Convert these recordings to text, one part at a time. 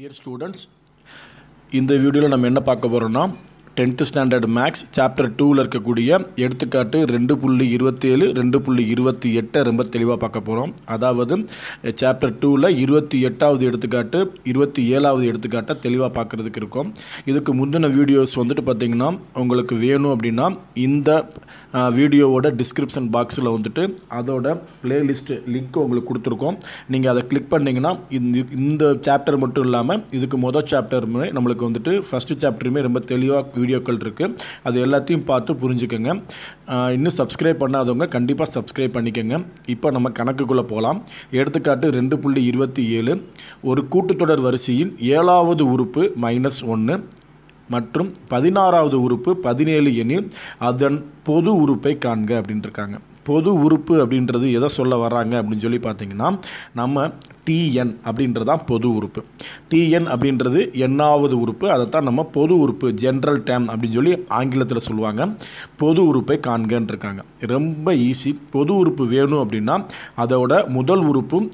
dear students இந்த வீடியோவில் நம்ம என்ன பார்க்க போகிறோம்னா டென்த்து ஸ்டாண்டர்ட் மேக்ஸ் சாப்டர் டூவில் இருக்கக்கூடிய எடுத்துக்காட்டு ரெண்டு புள்ளி இருபத்தேழு ரெண்டு புள்ளி இருபத்தி எட்டை ரொம்ப தெளிவாக பார்க்க போகிறோம் அதாவது சாப்டர் டூவில் இருபத்தி எட்டாவது எடுத்துக்காட்டு இருபத்தி ஏழாவது எடுத்துக்காட்டை தெளிவாக பார்க்குறதுக்கு இருக்கும் இதுக்கு முந்தின வீடியோஸ் வந்துட்டு பார்த்திங்கன்னா உங்களுக்கு வேணும் அப்படின்னா இந்த வீடியோவோட டிஸ்கிரிப்ஷன் பாக்ஸில் வந்துட்டு அதோட ப்ளேலிஸ்ட் லிங்க் உங்களுக்கு கொடுத்துருக்கோம் நீங்கள் அதை கிளிக் பண்ணிங்கன்னா இந்த சாப்டர் மட்டும் இல்லாமல் இதுக்கு மொதல் சாப்டருமே நம்மளுக்கு வந்துட்டு ஃபஸ்ட்டு சாப்டருமே ரொம்ப தெளிவாக வீடியோக்கள் இருக்குது அது எல்லாத்தையும் பார்த்து புரிஞ்சுக்கோங்க இன்னும் சப்ஸ்கிரைப் பண்ணாதவங்க கண்டிப்பாக சப்ஸ்கிரைப் பண்ணிக்கோங்க இப்போ நம்ம கணக்குக்குள்ளே போகலாம் எடுத்துக்காட்டு ரெண்டு புள்ளி இருபத்தி ஏழு ஒரு கூட்டுத்தொடர் வரிசையின் ஏழாவது உறுப்பு மைனஸ் ஒன்று மற்றும் பதினாறாவது உறுப்பு பதினேழு எனில் அதன் பொது உறுப்பை காண்க அப்படின்ட்டுருக்காங்க பொது உறுப்பு அப்படின்றது எதை சொல்ல வராங்க அப்படின்னு சொல்லி பார்த்தீங்கன்னா நம்ம டிஎன் அப்படின்றது தான் பொது உறுப்பு டிஎன் அப்படின்றது எண்ணாவது உறுப்பு அதை தான் நம்ம பொது உறுப்பு ஜென்ரல் டேம் அப்படின்னு சொல்லி ஆங்கிலத்தில் சொல்லுவாங்க பொது உறுப்பை காண்கன்னு இருக்காங்க ரொம்ப ஈஸி பொது உறுப்பு வேணும் அப்படின்னா அதோட முதல் உறுப்பும்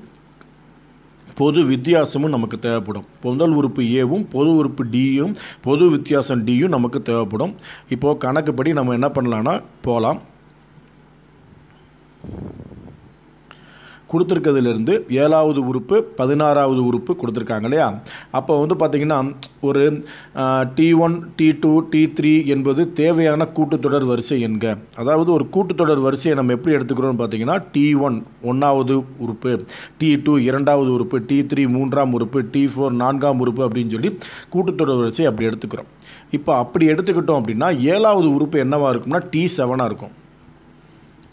பொது வித்தியாசமும் நமக்கு தேவைப்படும் முதல் உறுப்பு ஏவும் பொது உறுப்பு டியும் பொது வித்தியாசம் டியும் நமக்கு தேவைப்படும் இப்போது கணக்குப்படி நம்ம என்ன பண்ணலான்னா போகலாம் கொடுத்துருக்கிறதுலேருந்து ஏழாவது உறுப்பு பதினாறாவது உறுப்பு கொடுத்துருக்காங்க இல்லையா அப்போ வந்து பார்த்திங்கன்னா ஒரு T one T two T three என்பது தேவையான கூட்டுத்தொடர் வரிசை என்க அதாவது ஒரு கூட்டுத்தொடர் வரிசையை நம்ம எப்படி எடுத்துக்கிறோம்னு பார்த்தீங்கன்னா டி ஒன் ஒன்றாவது உறுப்பு டி டூ இரண்டாவது உறுப்பு டி த்ரீ மூன்றாம் உறுப்பு டி ஃபோர் நான்காம் உறுப்பு அப்படின்னு சொல்லி கூட்டுத்தொடர் வரிசை அப்படி எடுத்துக்கிறோம் இப்போ அப்படி எடுத்துக்கிட்டோம் அப்படின்னா ஏழாவது உறுப்பு என்னவாக இருக்கும்னா டி செவனாக இருக்கும்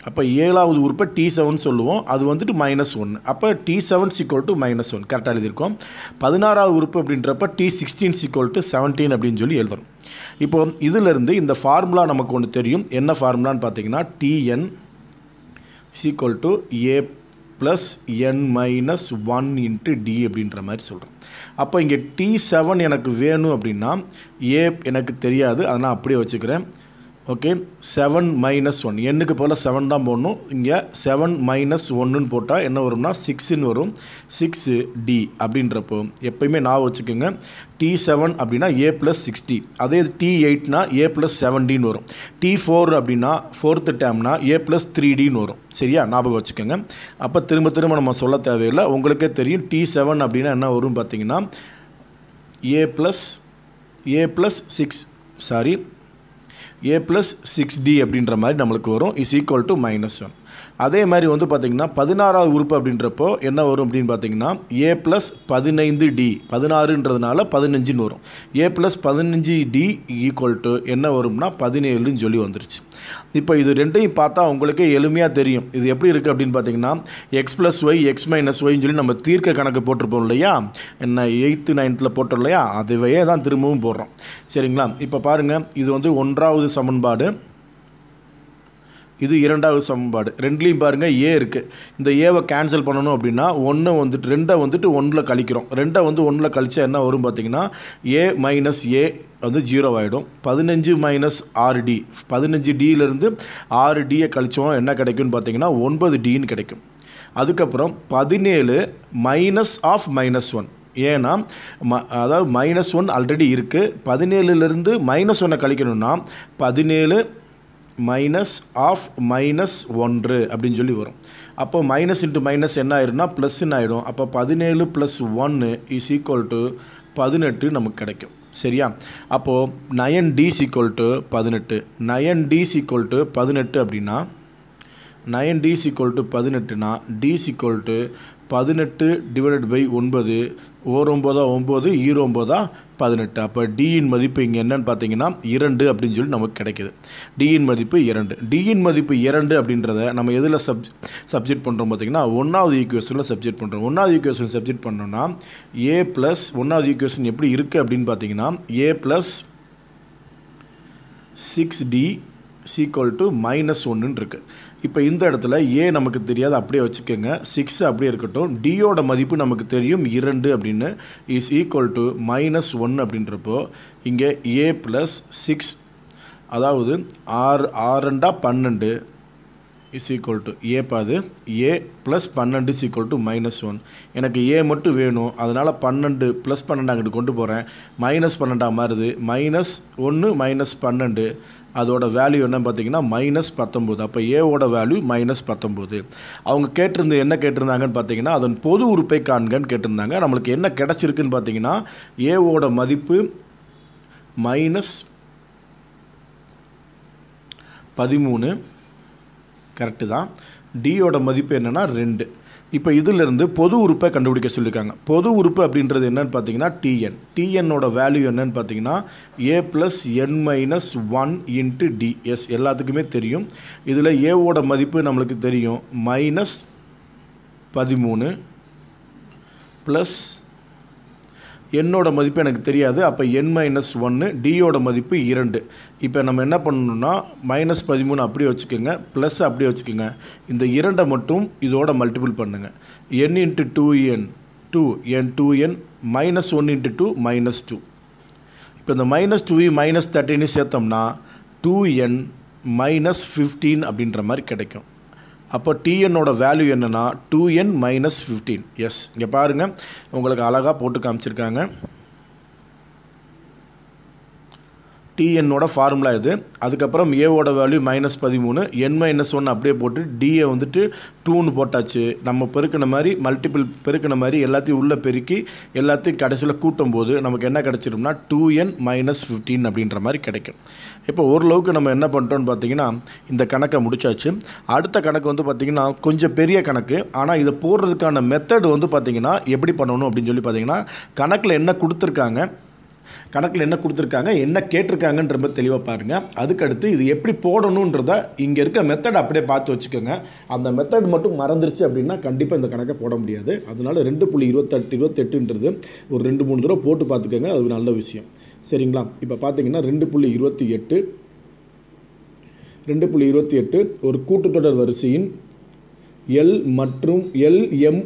அப்போ ஏழாவது உறுப்பை டி செவன் சொல்லுவோம் அது வந்துட்டு மைனஸ் ஒன்று அப்போ T seven equal to minus one கரெக்டாக எழுதியிருக்கோம் பதினாறாவது உறுப்பு அப்படின்றப்ப T sixteen equal to seventeen அப்படின்னு சொல்லி எழுதணும் இப்போ இதிலிருந்து இந்த ஃபார்முலா நமக்கு ஒன்று தெரியும் என்ன ஃபார்முலான்னு பார்த்தீங்கன்னா T N equal to A plus N minus one into D அப்படின்ற மாதிரி சொல்கிறோம் அப்போ இங்கே டி செவன் எனக்கு வேணும் அப்படின்னா ஏ எனக்கு தெரியாது அதனால் அப்படியே வச்சுக்கிறேன் ஓகே செவன் மைனஸ் ஒன் எண்ணுக்கு போல் செவன் தான் போடணும் இங்கே செவன் மைனஸ் ஒன்றுன்னு போட்டால் என்ன வரும்னா சிக்ஸுன்னு வரும் சிக்ஸு டி அப்படின்றப்போ எப்பயுமே நான் வச்சுக்கோங்க டி செவன் அப்படின்னா ஏ ப்ளஸ் சிக்ஸ்டி அதே டி எயிட்னா ஏ ப்ளஸ் செவன்டின்னு வரும் டி ஃபோர் அப்படின்னா ஃபோர்த்து டேம்னா ஏ ப்ளஸ் த்ரீ டின்னு வரும் சரியா ஞாபகம் வச்சுக்கோங்க அப்போ திரும்ப திரும்ப நம்ம சொல்ல தேவையில்லை உங்களுக்கே தெரியும் டி செவன் அப்படின்னா என்ன வரும்னு பார்த்தீங்கன்னா A plus A plus six sorry A plus six D அப்படின்ற மாதிரி நம்மளுக்கு வரும் is equal to minus one அதே மாதிரி வந்து பார்த்திங்கன்னா பதினாறாவது உறுப்பு அப்படின்றப்போ என்ன வரும் அப்படின்னு பார்த்தீங்கன்னா ஏ ப்ளஸ் பதினைந்து டி பதினாறுன்றதுனால பதினஞ்சுன்னு வரும் ஏ ப்ளஸ் பதினஞ்சு டி ஈக்குவல் டு என்ன வரும்னா பதினேழுன்னு சொல்லி வந்துருச்சு இப்போ இது ரெண்டையும் பார்த்தா உங்களுக்கே எளிமையாக தெரியும் இது எப்படி இருக்குது அப்படின்னு பார்த்தீங்கன்னா X plus Y X minus ஒய்ன்னு சொல்லி நம்ம தீர்க்க கணக்கு போட்டிருப்போம் இல்லையா என்ன எயித்து நைன்த்தில் போட்டோம் இல்லையா அதுவே தான் திரும்பவும் போடுறோம் சரிங்களா இப்போ பாருங்கள் இது வந்து ஒன்றாவது சமன்பாடு இது இரண்டாவது சமன்பாடு ரெண்டுலேயும் பாருங்கள் ஏ இருக்குது இந்த ஏவை கேன்சல் பண்ணணும் அப்படின்னா ஒன்று வந்துட்டு ரெண்டை வந்துட்டு ஒன்றில் கழிக்கிறோம் ரெண்டை வந்து ஒன்றில் கழித்தா என்ன வரும் பார்த்திங்கன்னா ஏ மைனஸ் ஏ வந்து ஜீரோ ஆகிடும் பதினஞ்சு மைனஸ் ஆறு டி பதினஞ்சு டியிலேருந்து ஆறு டியை கழிச்சோம் என்ன கிடைக்கும்னு பார்த்தீங்கன்னா ஒன்பது டின்னு கிடைக்கும் அதுக்கப்புறம் பதினேழு மைனஸ் ஆஃப் மைனஸ் ஒன் ஏன்னா ம அதாவது மைனஸ் ஒன் ஆல்ரெடி இருக்குது பதினேழுலேருந்து மைனஸ் ஒன்னை கழிக்கணும்னா பதினேழு மைனஸ் ஆஃப் மைனஸ் ஒன்று அப்படின்னு சொல்லி வரும் அப்போ மைனஸ் இன்ட்டு மைனஸ் என்ன ஆயிடும்னா ப்ளஸ்ன்னு ஆகிடும் அப்போ பதினேழு ப்ளஸ் ஒன்று இஸ் ஈக்குவல் டு பதினெட்டு நமக்கு கிடைக்கும் சரியா அப்போது நயன் டி சீக்குவல் டு பதினெட்டு நயன் டி சீக்குவல் டு பதினெட்டு அப்படின்னா நயன் டி சீக்குவல் டு பதினெட்டுனா டி சீக்குவல் டு பதினெட்டு டிவைடட் பை ஒன்பது ஓர் ஒம்போதா ஒம்பது ஈரோ ஒம்போதா பதினெட்டு அப்போ டியின் மதிப்பு இங்கே என்னன்னு பார்த்தீங்கன்னா இரண்டு அப்படின்னு சொல்லி நமக்கு கிடைக்கிது டியின் மதிப்பு இரண்டு டியின் மதிப்பு இரண்டு அப்படின்றத நம்ம எதில் சப் சப்ஜெக்ட் பண்ணுறோம் பார்த்தீங்கன்னா ஒன்றாவது ஈக்குவேஷனில் சப்ஜெக்ட் பண்ணுறோம் ஒன்றாவது ஈக்குவேஷன் சப்ஜெக்ட் பண்ணோம்னா ஏ ப்ளஸ் ஒன்றாவது ஈக்குவேஷன் எப்படி இருக்குது அப்படின்னு பார்த்தீங்கன்னா A plus six D equal to minus ஒன்றுன்னு இருக்குது இப்போ இந்த இடத்துல ஏ நமக்கு தெரியாது அப்படியே வச்சுக்கோங்க சிக்ஸ் அப்படியே இருக்கட்டும் டியோட மதிப்பு நமக்கு தெரியும் இரண்டு அப்படின்னு is equal to minus one அப்படின்றப்போ இங்கே ஏ ப்ளஸ் சிக்ஸ் அதாவது ஆறு ஆறுண்டா பன்னெண்டு இஸ் ஈக்குவல் டு ஏ பாது ஏ ப்ளஸ் பன்னெண்டு is equal to minus one எனக்கு ஏ மட்டும் வேணும் அதனால் பன்னெண்டு ப்ளஸ் பன்னெண்டு அங்கிட்டு கொண்டு போகிறேன் மைனஸ் பன்னெண்டாக மாறுது மைனஸ் ஒன்று மைனஸ் பன்னெண்டு அதோட வேல்யூ என்னன்னு பார்த்தீங்கன்னா மைனஸ் பத்தொம்போது அப்போ ஏவோட வேல்யூ மைனஸ் பத்தொம்போது அவங்க கேட்டிருந்து என்ன கேட்டிருந்தாங்கன்னு பார்த்தீங்கன்னா அதன் பொது உறுப்பை காண்கன்னு கேட்டிருந்தாங்க நம்மளுக்கு என்ன கிடச்சிருக்குன்னு பார்த்தீங்கன்னா ஏவோட மதிப்பு மைனஸ் பதிமூணு கரெக்டு தான் டியோட மதிப்பு என்னென்னா ரெண்டு இப்போ இதிலிருந்து பொது உறுப்பை கண்டுபிடிக்க சொல்லியிருக்காங்க பொது உறுப்பு அப்படின்றது என்னன்னு பார்த்தீங்கன்னா டிஎன் டிஎன்னோட வேல்யூ என்னன்னு பார்த்தீங்கன்னா A plus N minus one into D's எல்லாத்துக்குமே தெரியும் இதில் ஏவோட மதிப்பு நம்மளுக்கு தெரியும் மைனஸ் பதிமூணு ப்ளஸ் என்னோட மதிப்பு எனக்கு தெரியாது அப்போ என் மைனஸ் ஒன்று டியோட மதிப்பு இரண்டு இப்போ நம்ம என்ன பண்ணணும்னா மைனஸ் பதிமூணு அப்படி வச்சுக்கோங்க ப்ளஸ் அப்படி வச்சுக்கோங்க இந்த இரண்டை மட்டும் இதோட மல்டிபிள் பண்ணுங்கள் n into two n two n two n minus one into two minus two இப்போ இந்த மைனஸ் டூ மைனஸ் தேர்ட்டின்னு சேர்த்தோம்னா டூ என் மைனஸ் ஃபிஃப்டீன் அப்படின்ற மாதிரி கிடைக்கும் அப்போ டிஎன்னோட வேல்யூ என்னென்னா two n minus fifteen yes இங்கே பாருங்கள் உங்களுக்கு அழகாக போட்டு காமிச்சிருக்காங்க டிஎன்னோட ஃபார்முலா இது அதுக்கப்புறம் ஏவோட வேல்யூ மைனஸ் பதிமூணு என் மைனஸ் ஒன் அப்படியே போட்டு டிஏ வந்துட்டு டூன்னு போட்டாச்சு நம்ம பெருக்கின மாதிரி மல்டிபிள் பெருக்கின மாதிரி எல்லாத்தையும் உள்ளே பெருக்கி எல்லாத்தையும் கடைசியில் கூட்டும் போது நமக்கு என்ன கிடச்சிரும்னா டூ என் மைனஸ் ஃபிஃப்டீன் அப்படின்ற மாதிரி கிடைக்கும் இப்போ ஓரளவுக்கு நம்ம என்ன பண்ணுறோன்னு பார்த்தீங்கன்னா இந்த கணக்கை முடிச்சாச்சு அடுத்த கணக்கு வந்து பார்த்திங்கன்னா கொஞ்சம் பெரிய கணக்கு ஆனால் இதை போடுறதுக்கான மெத்தட் வந்து பார்த்திங்கன்னா எப்படி பண்ணணும் அப்படின்னு சொல்லி பார்த்தீங்கன்னா கணக்கில் என்ன கொடுத்துருக்காங்க கணக்கில் என்ன கொடுத்துருக்காங்க என்ன கேட்டிருக்காங்கன்ற ரொம்ப தெளிவாக பாருங்கள் அதுக்கடுத்து இது எப்படி போடணுன்றத இங்கே இருக்க மெத்தட் அப்படியே பார்த்து வச்சுக்கோங்க அந்த மெத்தட் மட்டும் மறந்துருச்சு அப்படின்னா கண்டிப்பாக இந்த கணக்கை போட முடியாது அதனால் ரெண்டு புள்ளி இருபத்தெட்டு இருபத்தெட்டுன்றது ஒரு ரெண்டு மூணு தடவை போட்டு பார்த்துக்கோங்க அது நல்ல விஷயம் சரிங்களா இப்போ பார்த்தீங்கன்னா ரெண்டு புள்ளி இருபத்தி எட்டு ரெண்டு புள்ளி இருபத்தி எட்டு ஒரு கூட்டுத்தொடர் வரிசையின் எல் மற்றும் எல் எம்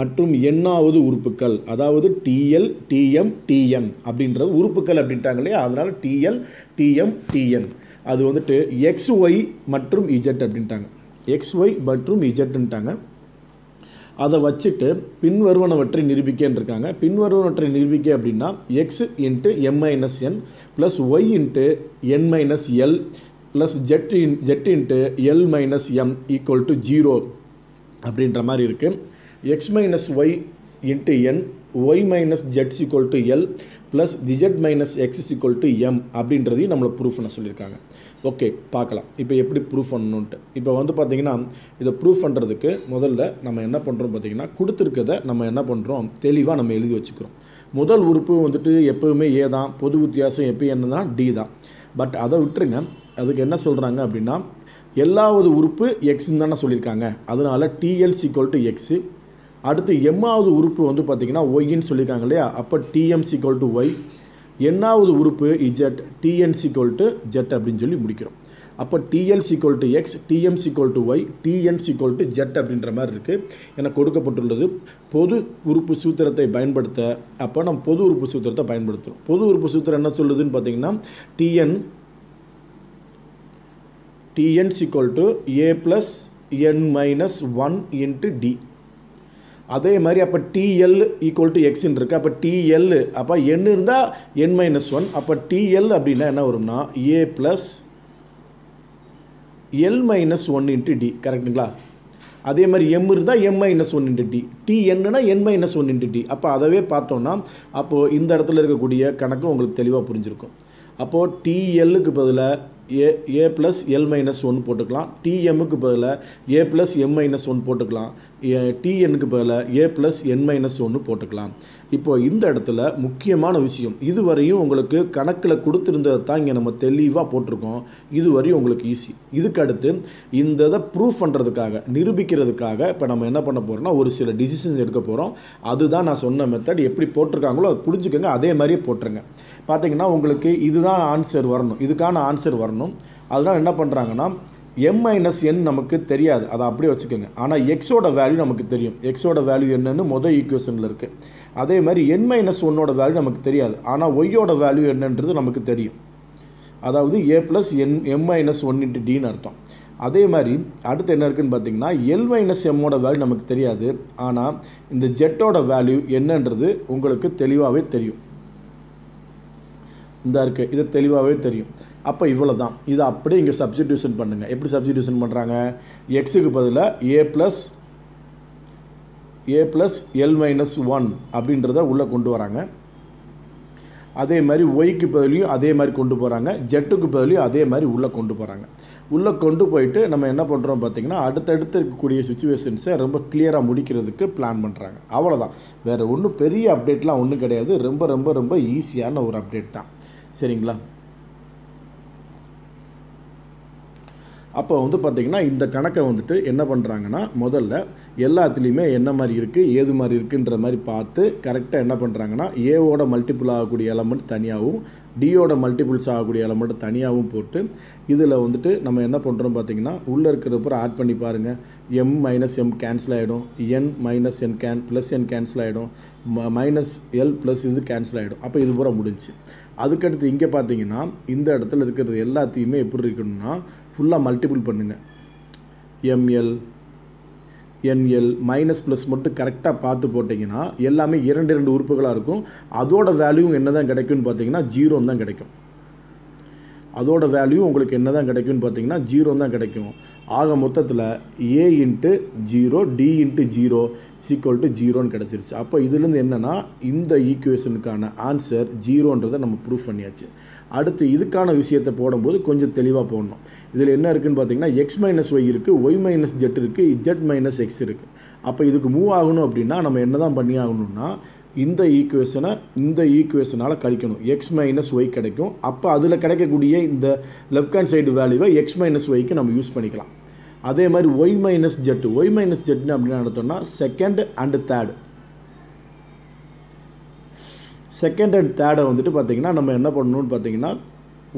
மற்றும் எண்ணாவது உறுப்புக்கள் அதாவது டிஎல் டிஎம் டிஎன் அப்படின்றது உறுப்புக்கள் அப்படின்ட்டாங்க இல்லையா அதனால் டிஎல் டிஎம் டிஎன் அது வந்துட்டு எக்ஸ் ஒய் மற்றும் இஜெட் அப்படின்ட்டாங்க எக்ஸ் ஒய் மற்றும் இஜெட்டுன்ட்டாங்க அதை வச்சுட்டு பின்வருவனவற்றை நிரூபிக்கன்னு இருக்காங்க பின்வருவனவற்றை நிரூபிக்க அப்படின்னா x into m minus n plus y into n minus l plus z in z into l minus m equal to zero அப்படின்ற மாதிரி இருக்குது x minus y into n y minus ஜெட்ஸ் equal to l plus z minus x is equal to m அப்படின்றதையும் நம்மளை proof பண்ண சொல்லியிருக்காங்க okay பார்க்கலாம் இப்போ எப்படி ப்ரூஃப் பண்ணணுன்ட்டு இப்போ வந்து பார்த்தீங்கன்னா இதை ப்ரூஃப் பண்ணுறதுக்கு முதல்ல நம்ம என்ன பண்ணுறோம் பார்த்தீங்கன்னா கொடுத்துருக்கதை நம்ம என்ன பண்ணுறோம் தெளிவாக நம்ம எழுதி வச்சுக்கிறோம் முதல் உறுப்பு வந்துட்டு எப்போவுமே ஏ தான் பொது வித்தியாசம் எப்போ என்னன்னா டி தான் பட் அதை விட்டுருங்க அதுக்கு என்ன சொல்கிறாங்க அப்படின்னா எல்லாவது உறுப்பு எக்ஸ்ன்னு தானே சொல்லியிருக்காங்க அதனால் டிஎல் சீக்வல் டு எக்ஸு அடுத்து எம்மாவது உறுப்பு வந்து பார்த்திங்கன்னா ஒய்ன்னு சொல்லியிருக்காங்க இல்லையா அப்போ டிஎம் சிக்வல் டு ஒய் என்னாவது உறுப்பு z tn equal to z அப்படின்னு சொல்லி முடிக்கிறோம் அப்போ tl equal to x tm equal to y tn to z அப்படின்ற மாதிரி இருக்குது என கொடுக்கப்பட்டுள்ளது பொது உறுப்பு சூத்திரத்தை பயன்படுத்த அப்போ நம்ம பொது உறுப்பு சூத்திரத்தை பயன்படுத்துகிறோம் பொது உறுப்பு சூத்திரம் என்ன சொல்லுதுன்னு பார்த்தீங்கன்னா tn tn to A plus N minus one into d அதே மாதிரி அப்போ டிஎல் ஈக்குவல் டு எக்ஸின் இருக்குது அப்போ டிஎல் அப்போ என் இருந்தால் என் மைனஸ் ஒன் அப்போ டிஎல் அப்படின்னா என்ன வரும்னா a plus l minus one into d கரெக்டுங்களா அதே மாதிரி எம் இருந்தால் m minus one into d d என்னன்னா n minus one into d அப்போ அதவே பார்த்தோன்னா அப்போது இந்த இடத்துல இருக்கக்கூடிய கணக்கு உங்களுக்கு தெளிவாக புரிஞ்சிருக்கும் அப்போது டிஎல்லுக்கு பதிலாக a a plus l minus one போட்டுக்கலாம் டிஎம்முக்கு பதிலாக a plus m minus one போட்டுக்கலாம் டிஎனுக்கு பதிலாக ஏ ப்ளஸ் என் மைனஸ் ஒன்று போட்டுக்கலாம் இப்போது இந்த இடத்துல முக்கியமான விஷயம் இதுவரையும் உங்களுக்கு கணக்கில் கொடுத்துருந்ததை தான் இங்கே நம்ம தெளிவாக போட்டிருக்கோம் இதுவரையும் உங்களுக்கு ஈஸி இதுக்கடுத்து இந்த இதை ப்ரூஃப் பண்ணுறதுக்காக நிரூபிக்கிறதுக்காக இப்போ நம்ம என்ன பண்ண போகிறோம்னா ஒரு சில டிசிஷன்ஸ் எடுக்க போகிறோம் அதுதான் நான் சொன்ன மெத்தட் எப்படி போட்டிருக்காங்களோ அதை புரிஞ்சுக்கோங்க அதே மாதிரியே போட்டுருங்க பார்த்திங்கன்னா உங்களுக்கு இதுதான் ஆன்சர் வரணும் இதுக்கான ஆன்சர் வரணும் அதனால் என்ன பண்ணுறாங்கன்னா எம் மைனஸ் என் நமக்கு தெரியாது அதை அப்படியே வச்சுக்கோங்க ஆனால் எக்ஸோட வேல்யூ நமக்கு தெரியும் எக்ஸோட வேல்யூ என்னென்னு மொதல் ஈக்குவேஷனில் இருக்குது அதே மாதிரி என் மைனஸ் ஒன்னோட வேல்யூ நமக்கு தெரியாது ஆனால் ஒய்யோட வேல்யூ என்னன்றது நமக்கு தெரியும் அதாவது a plus n m minus one into டின்னு அர்த்தம் அதே மாதிரி அடுத்து என்ன இருக்குதுன்னு பார்த்தீங்கன்னா எல் மைனஸ் எம்மோட வேல்யூ நமக்கு தெரியாது ஆனால் இந்த ஜெட்டோட வேல்யூ என்னன்றது உங்களுக்கு தெளிவாகவே தெரியும் இந்த இருக்குது இது தெளிவாகவே தெரியும் அப்போ இவ்வளோ தான் இதை அப்படியே இங்கே சப்ஸ்டியூஷன் பண்ணுங்கள் எப்படி சப்ஸ்டியூஷன் பண்ணுறாங்க எக்ஸுக்கு பதிலாக a plus A plus l minus one அப்படின்றத உள்ளே கொண்டு வராங்க அதே மாதிரி ஒய்க்கு பதிலையும் அதே மாதிரி கொண்டு போகிறாங்க ஜெட்டுக்கு பதிலையும் அதே மாதிரி உள்ளே கொண்டு போகிறாங்க உள்ளே கொண்டு போயிட்டு நம்ம என்ன பண்ணுறோம் பார்த்திங்கன்னா அடுத்தடுத்து இருக்கக்கூடிய சுச்சுவேஷன்ஸை ரொம்ப கிளியராக முடிக்கிறதுக்கு பிளான் பண்ணுறாங்க அவ்வளோதான் வேறு ஒன்றும் பெரிய அப்டேட்லாம் ஒன்றும் கிடையாது ரொம்ப ரொம்ப ரொம்ப ஈஸியான ஒரு அப்டேட் தான் சரிங்களா அப்போ வந்து பார்த்திங்கன்னா இந்த கணக்கை வந்துட்டு என்ன பண்ணுறாங்கன்னா முதல்ல எல்லாத்துலேயுமே என்ன மாதிரி இருக்குது ஏது மாதிரி இருக்குன்ற மாதிரி பார்த்து கரெக்டாக என்ன பண்ணுறாங்கன்னா ஏவோட மல்டிபிள் ஆகக்கூடிய எலமெண்ட் தனியாகவும் டியோட மல்டிபிள்ஸ் ஆகக்கூடிய எலமெண்ட்டை தனியாகவும் போட்டு இதில் வந்துட்டு நம்ம என்ன பண்ணுறோம் பார்த்தீங்கன்னா உள்ளே இருக்கிறப்ப ஆட் பண்ணி பாருங்கள் எம் மைனஸ் எம் கேன்சல் ஆகிடும் n minus n can plus n cancel ஆகிடும் மைனஸ் எல் ப்ளஸ் இது கேன்சல் ஆகிடும் அப்போ இது பூரா முடிஞ்சு அதுக்கடுத்து இங்கே பார்த்தீங்கன்னா இந்த இடத்துல இருக்கிறது எல்லாத்தையுமே எப்படி இருக்கணும்னா ஃபுல்லாக மல்டிபிள் பண்ணுங்கள் எம்எல் என்எல் மைனஸ் ப்ளஸ் மட்டும் கரெக்டாக பார்த்து போட்டிங்கன்னா எல்லாமே இரண்டு இரண்டு உறுப்புகளாக இருக்கும் அதோட வேல்யூ என்ன தான் கிடைக்கும்னு பார்த்தீங்கன்னா ஜீரோ தான் கிடைக்கும் அதோட வேல்யூ உங்களுக்கு என்ன தான் கிடைக்கும்னு பார்த்தீங்கன்னா ஜீரோ தான் கிடைக்கும் ஆக மொத்தத்தில் a into zero d into zero equal to ஜீரோன்னு கிடச்சிருச்சு அப்போ இதுலேருந்து என்னென்னா இந்த ஈக்குவேஷனுக்கான ஆன்சர் ஜீரோன்றதை நம்ம ப்ரூவ் பண்ணியாச்சு அடுத்து இதுக்கான விஷயத்தை போடும்போது கொஞ்சம் தெளிவாக போடணும் இதில் என்ன இருக்குதுன்னு பார்த்தீங்கன்னா எக்ஸ் மைனஸ் ஒய் இருக்குது ஒய் மைனஸ் ஜெட் இருக்குது ஜெட் மைனஸ் எக்ஸ் இருக்குது அப்போ இதுக்கு மூவ் ஆகணும் அப்படின்னா நம்ம என்ன தான் பண்ணி ஆகணும்னா இந்த ஈக்குவேஷனை இந்த ஈக்குவேஷனால் கழிக்கணும் எக்ஸ் மைனஸ் ஒய் கிடைக்கும் அப்போ அதில் கிடைக்கக்கூடிய இந்த லெஃப்ட் ஹேண்ட் சைடு வேல்யூவை எக்ஸ் மைனஸ் ஒய்க்கு நம்ம யூஸ் பண்ணிக்கலாம் அதே மாதிரி y minus z y minus ஜெட்னு அப்படின்னு நடத்தோம்னா second and third second and தேர்டை வந்துட்டு பார்த்திங்கன்னா நம்ம என்ன பண்ணணும்னு பார்த்தீங்கன்னா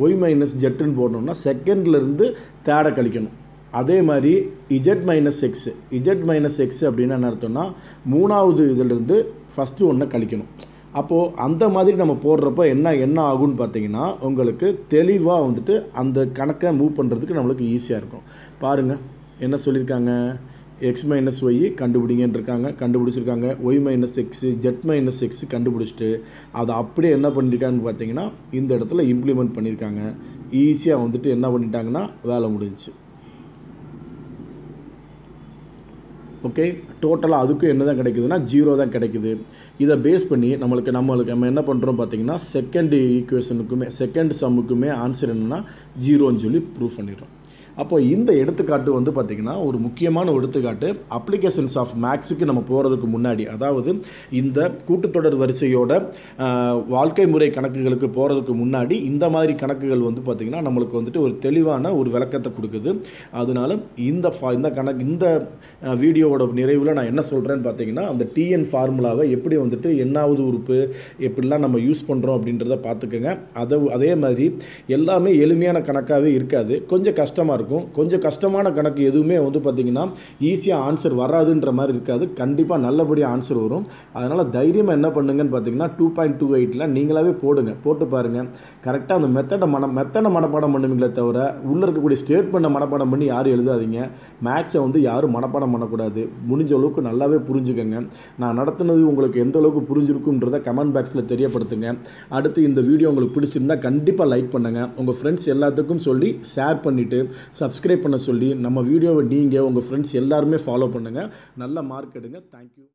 ஒய் மைனஸ் ஜெட்டுன்னு போடணும்னா செகண்ட்லேருந்து தேர்டை கழிக்கணும் அதே மாதிரி z minus x z minus x அப்படின்னு என்ன அர்த்தம்னா மூணாவது இதிலிருந்து ஃபஸ்ட்டு ஒன்றை கழிக்கணும் அப்போது அந்த மாதிரி நம்ம போடுறப்ப என்ன என்ன ஆகும்னு பார்த்தீங்கன்னா உங்களுக்கு தெளிவாக வந்துட்டு அந்த கணக்கை மூவ் பண்ணுறதுக்கு நம்மளுக்கு ஈஸியாக இருக்கும் பாருங்கள் என்ன சொல்லியிருக்காங்க எக்ஸ் மைனஸ் ஒய் கண்டுபிடிங்கன்னு இருக்காங்க கண்டுபிடிச்சிருக்காங்க y minus x z minus x கண்டுபிடிச்சிட்டு அதை அப்படியே என்ன பண்ணியிருக்காங்கன்னு பார்த்தீங்கன்னா இந்த இடத்துல இம்ப்ளிமெண்ட் பண்ணியிருக்காங்க ஈஸியாக வந்துட்டு என்ன பண்ணிட்டாங்கன்னா வேலை முடிஞ்சிச்சு ஓகே டோட்டலாக அதுக்கும் என்ன தான் கிடைக்குதுன்னா ஜீரோ தான் கிடைக்குது இதை பேஸ் பண்ணி நம்மளுக்கு நம்மளுக்கு நம்ம என்ன பண்ணுறோம் பார்த்தீங்கன்னா செகண்ட் ஈக்குவேஷனுக்குமே செகண்ட் சம்முக்குமே ஆன்சர் என்னென்னா ஜீரோன்னு சொல்லி ப்ரூஃப் பண்ணிடுறோம் அப்போ இந்த எடுத்துக்காட்டு வந்து பார்த்திங்கன்னா ஒரு முக்கியமான எடுத்துக்காட்டு அப்ளிகேஷன்ஸ் ஆஃப் மேக்ஸுக்கு நம்ம போகிறதுக்கு முன்னாடி அதாவது இந்த கூட்டுத்தொடர் வரிசையோட வாழ்க்கை முறை கணக்குகளுக்கு போகிறதுக்கு முன்னாடி இந்த மாதிரி கணக்குகள் வந்து பார்த்திங்கன்னா நம்மளுக்கு வந்துட்டு ஒரு தெளிவான ஒரு விளக்கத்தை கொடுக்குது அதனால இந்த ஃபா இந்த கணக்கு இந்த வீடியோவோட நிறைவில் நான் என்ன சொல்கிறேன்னு பார்த்தீங்கன்னா அந்த டிஎன் ஃபார்முலாவை எப்படி வந்துட்டு என்னாவது உறுப்பு எப்படிலாம் நம்ம யூஸ் பண்ணுறோம் அப்படின்றத பார்த்துக்கோங்க அதை அதே மாதிரி எல்லாமே எளிமையான கணக்காகவே இருக்காது கொஞ்சம் கஷ்டமாக இருக்கும் இருக்கும் கொஞ்சம் கஷ்டமான கணக்கு எதுவுமே வந்து பார்த்திங்கன்னா ஈஸியாக ஆன்சர் வராதுன்ற மாதிரி இருக்காது கண்டிப்பாக நல்லபடியாக ஆன்சர் வரும் அதனால் தைரியமாக என்ன பண்ணுங்கன்னு பார்த்தீங்கன்னா டூ பாயிண்ட் டூ எயிட்டில் நீங்களாகவே போடுங்க போட்டு பாருங்கள் கரெக்டாக அந்த மெத்தடை மன மெத்தடை மனப்பாடம் பண்ணுவீங்களே தவிர உள்ளே இருக்கக்கூடிய ஸ்டேட்மெண்ட்டை மனப்பாடம் பண்ணி யாரும் எழுதாதீங்க மேக்ஸை வந்து யாரும் மனப்பாடம் பண்ணக்கூடாது முடிஞ்ச அளவுக்கு நல்லாவே புரிஞ்சுக்கங்க நான் நடத்துனது உங்களுக்கு எந்த அளவுக்கு புரிஞ்சிருக்குன்றதை கமெண்ட் பாக்ஸில் தெரியப்படுத்துங்க அடுத்து இந்த வீடியோ உங்களுக்கு பிடிச்சிருந்தால் கண்டிப்பாக லைக் பண்ணுங்கள் உங்கள் ஃப்ரெண்ட்ஸ் எல்லாத்துக்கும் சொல்லி ஷேர் பண்ணிவிட்டு சப்ஸ்கிரைப் பண்ண சொல்லி நம்ம வீடியோவை நீங்கள் உங்கள் ஃப்ரெண்ட்ஸ் எல்லாருமே ஃபாலோ பண்ணுங்கள் நல்ல மார்க் எடுங்க தேங்க்யூ